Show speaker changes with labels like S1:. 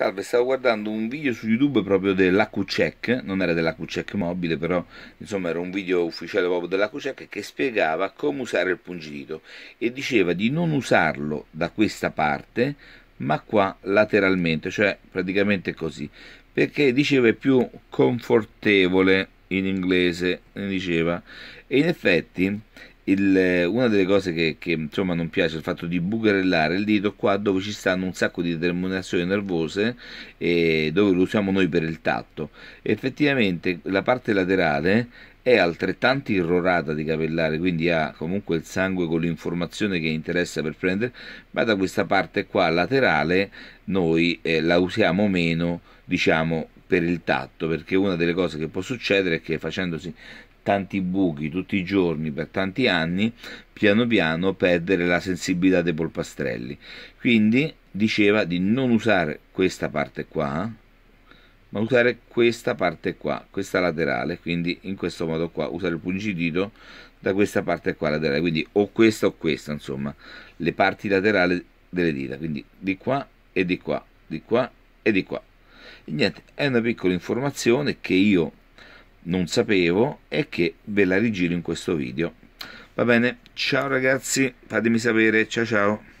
S1: Salve, stavo guardando un video su YouTube proprio dell'AQCheck, non era dell'AQCheck mobile, però insomma era un video ufficiale proprio dell'AQCheck che spiegava come usare il pungidito e diceva di non usarlo da questa parte, ma qua lateralmente, cioè praticamente così, perché diceva è più confortevole in inglese, diceva. E in effetti il, una delle cose che, che, insomma non piace è il fatto di bucherellare il dito qua dove ci stanno un sacco di determinazioni nervose e dove lo usiamo noi per il tatto effettivamente la parte laterale è altrettanto irrorata di capellare, quindi ha comunque il sangue con l'informazione che interessa per prendere, ma da questa parte qua laterale noi eh, la usiamo meno, diciamo, per il tatto, perché una delle cose che può succedere è che facendosi tanti buchi tutti i giorni per tanti anni, piano piano perdere la sensibilità dei polpastrelli. Quindi diceva di non usare questa parte qua, ma usare questa parte qua, questa laterale, quindi in questo modo qua, usare il pungidito da questa parte qua laterale, quindi o questa o questa, insomma, le parti laterali delle dita, quindi di qua e di qua, di qua e di qua. E niente, è una piccola informazione che io non sapevo e che ve la rigiro in questo video. Va bene, ciao ragazzi, fatemi sapere, ciao ciao.